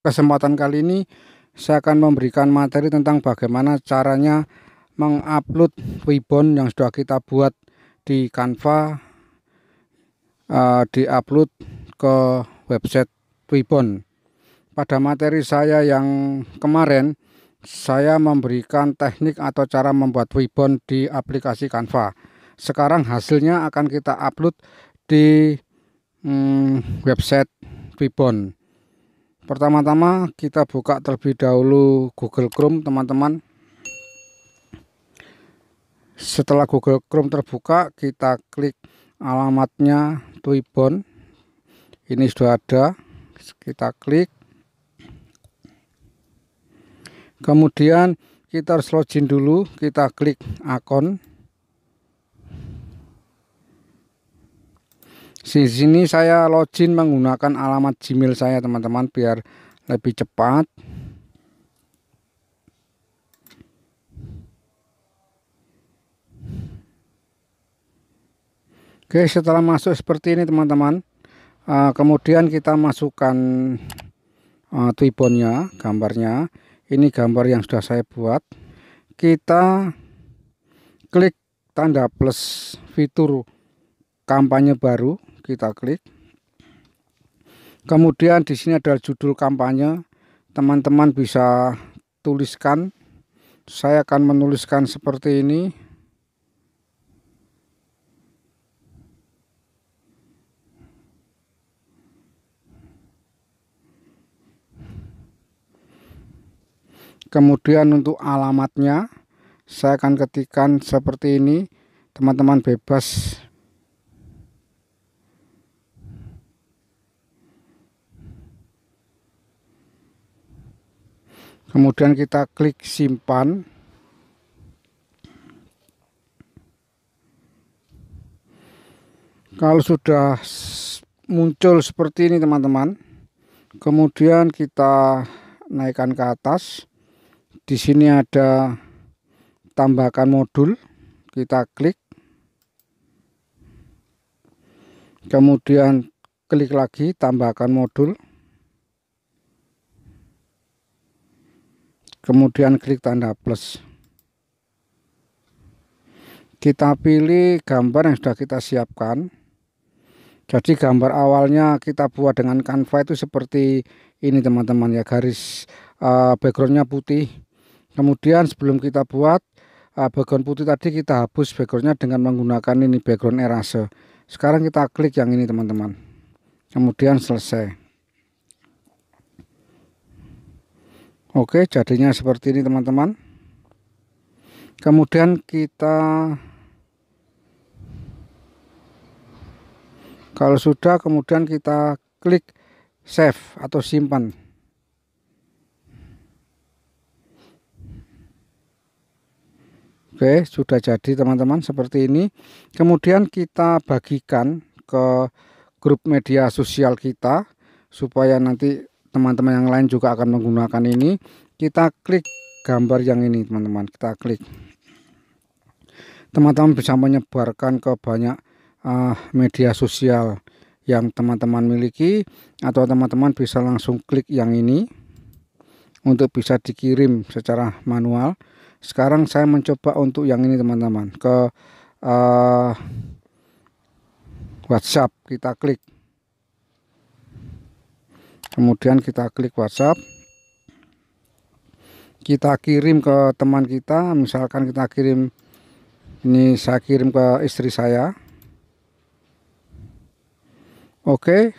Kesempatan kali ini saya akan memberikan materi tentang bagaimana caranya mengupload ribbon yang sudah kita buat di Canva uh, diupload ke website ribbon. Pada materi saya yang kemarin saya memberikan teknik atau cara membuat ribbon di aplikasi Canva. Sekarang hasilnya akan kita upload di hmm, website ribbon. Pertama-tama kita buka terlebih dahulu Google Chrome teman-teman. Setelah Google Chrome terbuka, kita klik alamatnya Twibbon. Ini sudah ada. Kita klik. Kemudian kita harus login dulu, kita klik akun. Di sini saya login menggunakan alamat Gmail saya teman-teman biar lebih cepat. Oke, setelah masuk seperti ini teman-teman. Uh, kemudian kita masukkan uh, gambarnya. Ini gambar yang sudah saya buat. Kita klik tanda plus fitur kampanye baru kita klik kemudian di sini ada judul kampanye teman-teman bisa tuliskan saya akan menuliskan seperti ini kemudian untuk alamatnya saya akan ketikkan seperti ini teman-teman bebas kemudian kita klik simpan kalau sudah muncul seperti ini teman-teman kemudian kita naikkan ke atas di sini ada tambahkan modul kita klik kemudian klik lagi tambahkan modul kemudian klik tanda plus kita pilih gambar yang sudah kita siapkan jadi gambar awalnya kita buat dengan Canva itu seperti ini teman-teman ya garis uh, backgroundnya putih kemudian sebelum kita buat uh, background putih tadi kita hapus backgroundnya dengan menggunakan ini background erase sekarang kita klik yang ini teman-teman kemudian selesai Oke jadinya seperti ini teman-teman kemudian kita kalau sudah kemudian kita klik save atau simpan Oke sudah jadi teman-teman seperti ini kemudian kita bagikan ke grup media sosial kita supaya nanti teman-teman yang lain juga akan menggunakan ini kita klik gambar yang ini teman-teman kita klik teman-teman bisa menyebarkan ke banyak uh, media sosial yang teman-teman miliki atau teman-teman bisa langsung klik yang ini untuk bisa dikirim secara manual sekarang saya mencoba untuk yang ini teman-teman ke uh, WhatsApp kita klik kemudian kita klik WhatsApp kita kirim ke teman kita misalkan kita kirim ini saya kirim ke istri saya oke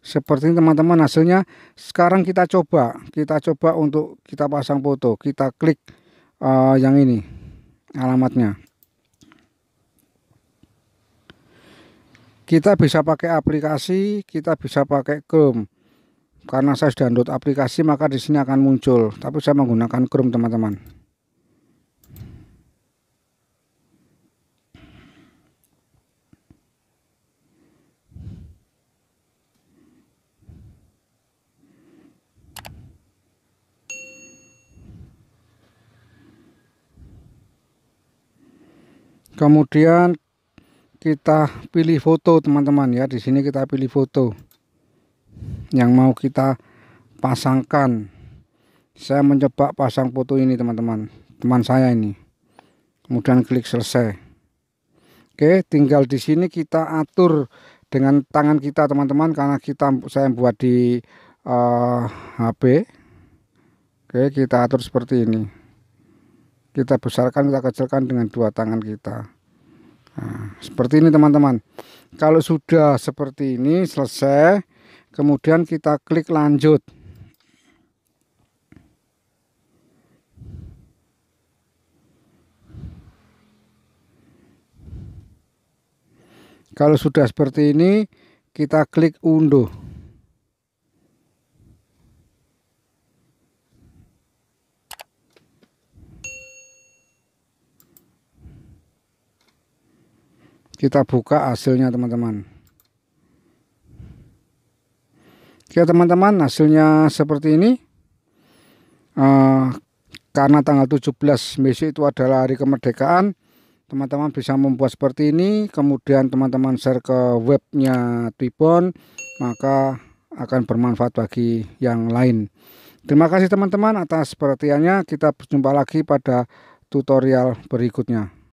seperti teman-teman hasilnya sekarang kita coba kita coba untuk kita pasang foto kita klik uh, yang ini alamatnya kita bisa pakai aplikasi kita bisa pakai Chrome karena saya sudah download aplikasi maka di sini akan muncul tapi saya menggunakan Chrome teman-teman kemudian kita pilih foto teman-teman ya di sini kita pilih foto yang mau kita pasangkan saya mencoba pasang foto ini teman-teman teman saya ini kemudian klik selesai Oke tinggal di sini kita atur dengan tangan kita teman-teman karena kita saya buat di uh, eh, HP Oke kita atur seperti ini kita besarkan kita kecilkan dengan dua tangan kita nah, seperti ini teman-teman kalau sudah seperti ini selesai kemudian kita klik lanjut kalau sudah seperti ini kita klik unduh kita buka hasilnya teman-teman Oke teman-teman hasilnya seperti ini uh, Karena tanggal 17 besok itu adalah hari kemerdekaan Teman-teman bisa membuat seperti ini Kemudian teman-teman share ke webnya Twibbon Maka akan bermanfaat bagi yang lain Terima kasih teman-teman atas perhatiannya Kita berjumpa lagi pada tutorial berikutnya